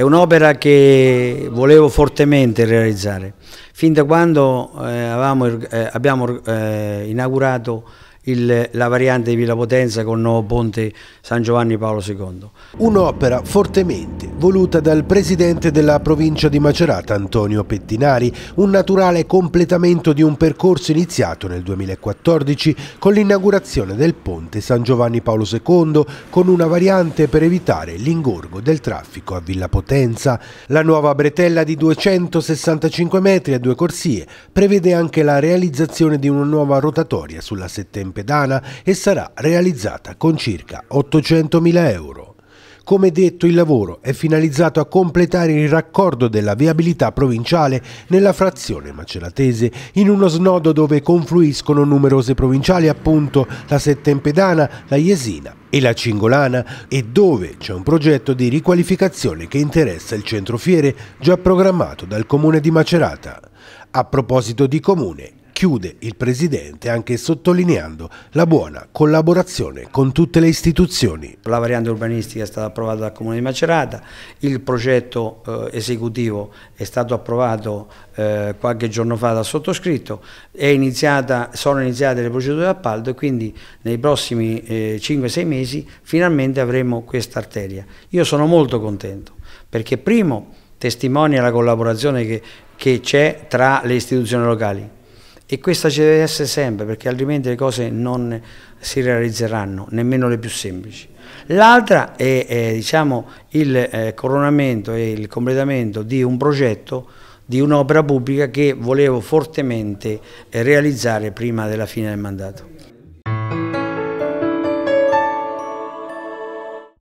È un'opera che volevo fortemente realizzare, fin da quando eh, avevamo, eh, abbiamo eh, inaugurato il, la variante di Villa Potenza con il nuovo ponte San Giovanni Paolo II. Un'opera fortemente voluta dal presidente della provincia di Macerata Antonio Pettinari, un naturale completamento di un percorso iniziato nel 2014 con l'inaugurazione del ponte San Giovanni Paolo II con una variante per evitare l'ingorgo del traffico a Villa Potenza. La nuova bretella di 265 metri a due corsie prevede anche la realizzazione di una nuova rotatoria sulla settembre pedana e sarà realizzata con circa 800.000 euro. Come detto, il lavoro è finalizzato a completare il raccordo della viabilità provinciale nella frazione maceratese, in uno snodo dove confluiscono numerose provinciali, appunto la Settempedana, la Iesina e la Cingolana, e dove c'è un progetto di riqualificazione che interessa il centro fiere già programmato dal comune di Macerata. A proposito di comune, Chiude il Presidente anche sottolineando la buona collaborazione con tutte le istituzioni. La variante urbanistica è stata approvata dal Comune di Macerata, il progetto eh, esecutivo è stato approvato eh, qualche giorno fa dal sottoscritto, iniziata, sono iniziate le procedure d'appalto e quindi nei prossimi eh, 5-6 mesi finalmente avremo questa arteria. Io sono molto contento perché primo testimonia la collaborazione che c'è tra le istituzioni locali, e questa ci deve essere sempre perché altrimenti le cose non si realizzeranno, nemmeno le più semplici. L'altra è, è diciamo, il eh, coronamento e il completamento di un progetto, di un'opera pubblica che volevo fortemente eh, realizzare prima della fine del mandato.